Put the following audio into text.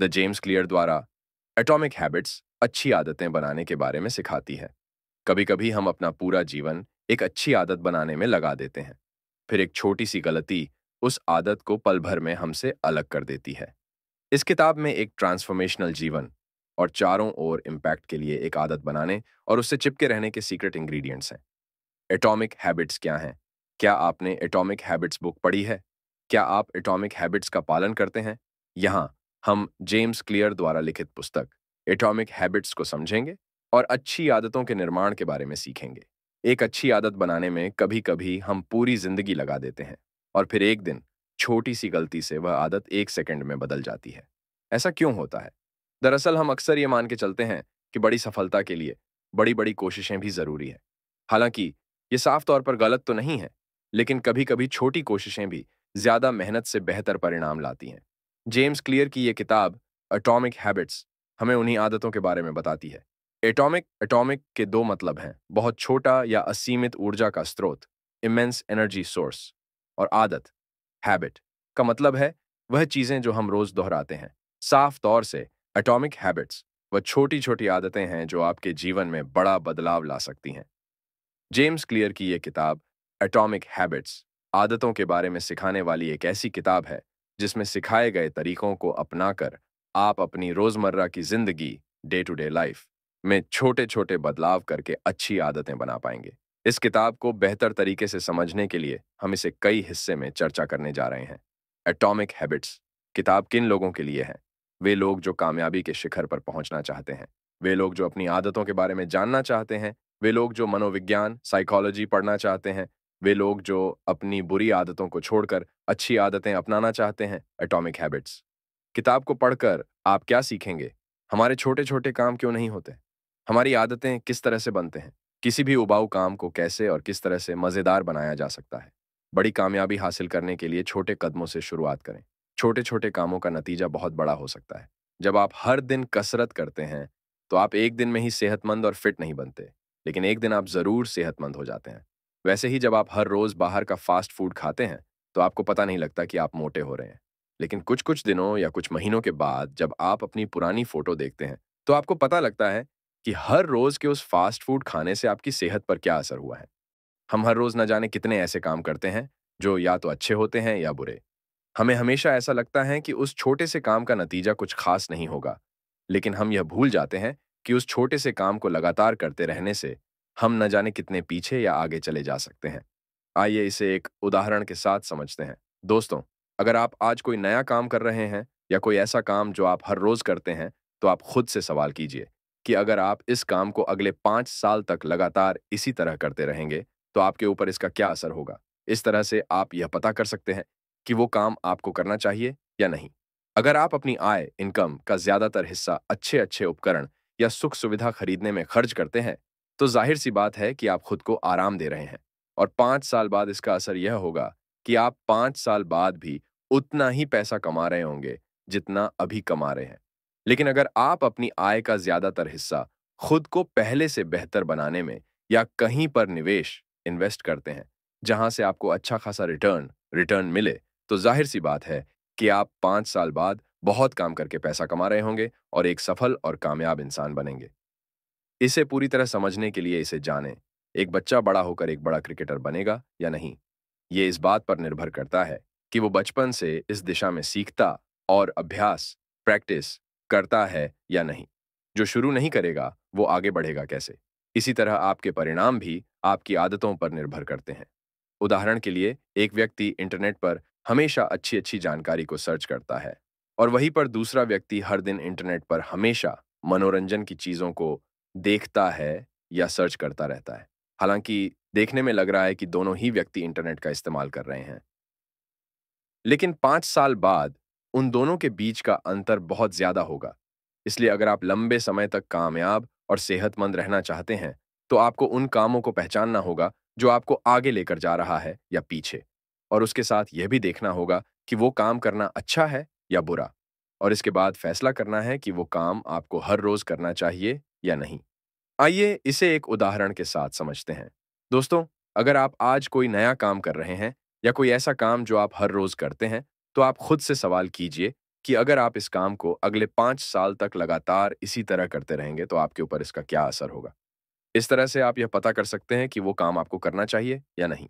the James Clear द्वारा atomic habits अच्छी आदतें बनाने के बारे में सिखाती है कभी कभी हम अपना पूरा जीवन एक अच्छी आदत बनाने में लगा देते हैं फिर एक छोटी सी गलती उस आदत को पल भर में हमसे अलग कर देती है इस किताब में एक ट्रांसफॉर्मेशनल जीवन और चारों ओर इम्पैक्ट के लिए एक आदत बनाने और उससे चिपके रहने के सीक्रेट इंग्रेडिएंट्स हैं एटॉमिक हैबिट्स क्या हैं क्या आपने एटॉमिक हैबिट्स बुक पढ़ी है क्या आप एटॉमिक हैबिट्स का पालन करते हैं यहाँ हम जेम्स क्लियर द्वारा लिखित पुस्तक एटॉमिक हैबिट्स को समझेंगे और अच्छी आदतों के निर्माण के बारे में सीखेंगे एक अच्छी आदत बनाने में कभी कभी हम पूरी जिंदगी लगा देते हैं और फिर एक दिन छोटी सी गलती से वह आदत एक सेकंड में बदल जाती है ऐसा क्यों होता है दरअसल हम अक्सर ये मान के चलते हैं कि बड़ी सफलता के लिए बड़ी बड़ी कोशिशें भी जरूरी है हालांकि ये साफ तौर पर गलत तो नहीं है लेकिन कभी कभी छोटी कोशिशें भी ज्यादा मेहनत से बेहतर परिणाम लाती हैं जेम्स क्लियर की ये किताब अटोमिक हैबिट्स हमें उन्हीं आदतों के बारे में बताती है एटॉमिक एटॉमिक के दो मतलब हैं बहुत छोटा या असीमित ऊर्जा का स्रोत इमेंस एनर्जी सोर्स और आदत हैबिट का मतलब है वह चीज़ें जो हम रोज़ दोहराते हैं साफ तौर से एटॉमिक हैबिट्स वह छोटी छोटी आदतें हैं जो आपके जीवन में बड़ा बदलाव ला सकती हैं जेम्स क्लियर की यह किताब एटॉमिक हैबिट्स आदतों के बारे में सिखाने वाली एक ऐसी किताब है जिसमें सिखाए गए तरीकों को अपनाकर आप अपनी रोजमर्रा की जिंदगी डे टू डे लाइफ में छोटे छोटे बदलाव करके अच्छी आदतें बना पाएंगे इस किताब को बेहतर तरीके से समझने के लिए हम इसे कई हिस्से में चर्चा करने जा रहे हैं एटॉमिक हैबिट्स किताब किन लोगों के लिए है वे लोग जो कामयाबी के शिखर पर पहुंचना चाहते हैं वे लोग जो अपनी आदतों के बारे में जानना चाहते हैं वे लोग जो मनोविज्ञान साइकोलॉजी पढ़ना चाहते हैं वे लोग जो अपनी बुरी आदतों को छोड़कर अच्छी आदतें अपनाना चाहते हैं एटॉमिक हैबिट्स किताब को पढ़कर आप क्या सीखेंगे हमारे छोटे छोटे काम क्यों नहीं होते हमारी आदतें किस तरह से बनते हैं किसी भी उबाऊ काम को कैसे और किस तरह से मज़ेदार बनाया जा सकता है बड़ी कामयाबी हासिल करने के लिए छोटे कदमों से शुरुआत करें छोटे छोटे कामों का नतीजा बहुत बड़ा हो सकता है जब आप हर दिन कसरत करते हैं तो आप एक दिन में ही सेहतमंद और फिट नहीं बनते लेकिन एक दिन आप ज़रूर सेहतमंद हो जाते हैं वैसे ही जब आप हर रोज बाहर का फास्ट फूड खाते हैं तो आपको पता नहीं लगता कि आप मोटे हो रहे हैं लेकिन कुछ कुछ दिनों या कुछ महीनों के बाद जब आप अपनी पुरानी फोटो देखते हैं तो आपको पता लगता है कि हर रोज के उस फास्ट फूड खाने से आपकी सेहत पर क्या असर हुआ है हम हर रोज न जाने कितने ऐसे काम करते हैं जो या तो अच्छे होते हैं या बुरे हमें हमेशा ऐसा लगता है कि उस छोटे से काम का नतीजा कुछ खास नहीं होगा लेकिन हम यह भूल जाते हैं कि उस छोटे से काम को लगातार करते रहने से हम न जाने कितने पीछे या आगे चले जा सकते हैं आइए इसे एक उदाहरण के साथ समझते हैं दोस्तों अगर आप आज कोई नया काम कर रहे हैं या कोई ऐसा काम जो आप हर रोज करते हैं तो आप खुद से सवाल कीजिए कि अगर आप इस काम को अगले पांच साल तक लगातार इसी तरह करते रहेंगे तो आपके ऊपर इसका क्या असर होगा इस तरह से आप यह पता कर सकते हैं कि वो काम आपको करना चाहिए या नहीं अगर आप अपनी आय इनकम का ज्यादातर हिस्सा अच्छे अच्छे उपकरण या सुख सुविधा खरीदने में खर्च करते हैं तो जाहिर सी बात है कि आप खुद को आराम दे रहे हैं और पांच साल बाद इसका असर यह होगा कि आप पांच साल बाद भी उतना ही पैसा कमा रहे होंगे जितना अभी कमा रहे हैं लेकिन अगर आप अपनी आय का ज्यादातर हिस्सा खुद को पहले से बेहतर बनाने में या कहीं पर निवेश इन्वेस्ट करते हैं जहां से आपको अच्छा खासा रिटर्न रिटर्न मिले तो जाहिर सी बात है कि आप पांच साल बाद बहुत काम करके पैसा कमा रहे होंगे और एक सफल और कामयाब इंसान बनेंगे इसे पूरी तरह समझने के लिए इसे जानें एक बच्चा बड़ा होकर एक बड़ा क्रिकेटर बनेगा या नहीं ये इस बात पर निर्भर करता है कि वो बचपन से इस दिशा में सीखता और अभ्यास प्रैक्टिस करता है या नहीं जो शुरू नहीं करेगा वो आगे बढ़ेगा कैसे इसी तरह आपके परिणाम भी आपकी आदतों पर निर्भर करते हैं उदाहरण के लिए एक व्यक्ति इंटरनेट पर हमेशा अच्छी अच्छी जानकारी को सर्च करता है और वहीं पर दूसरा व्यक्ति हर दिन इंटरनेट पर हमेशा मनोरंजन की चीज़ों को देखता है या सर्च करता रहता है हालांकि देखने में लग रहा है कि दोनों ही व्यक्ति इंटरनेट का इस्तेमाल कर रहे हैं लेकिन पांच साल बाद उन दोनों के बीच का अंतर बहुत ज्यादा होगा इसलिए अगर आप लंबे समय तक कामयाब और सेहतमंद रहना चाहते हैं तो आपको उन कामों को पहचानना होगा जो आपको आगे लेकर जा रहा है या पीछे और उसके साथ यह भी देखना होगा कि वो काम करना अच्छा है या बुरा और इसके बाद फैसला करना है कि वो काम आपको हर रोज करना चाहिए या नहीं आइए इसे एक उदाहरण के साथ समझते हैं दोस्तों अगर आप आज कोई नया काम कर रहे हैं या कोई ऐसा काम जो आप हर रोज करते हैं तो आप खुद से सवाल कीजिए कि अगर आप इस काम को अगले पांच साल तक लगातार इसी तरह करते रहेंगे तो आपके ऊपर इसका क्या असर होगा इस तरह से आप यह पता कर सकते हैं कि वो काम आपको करना चाहिए या नहीं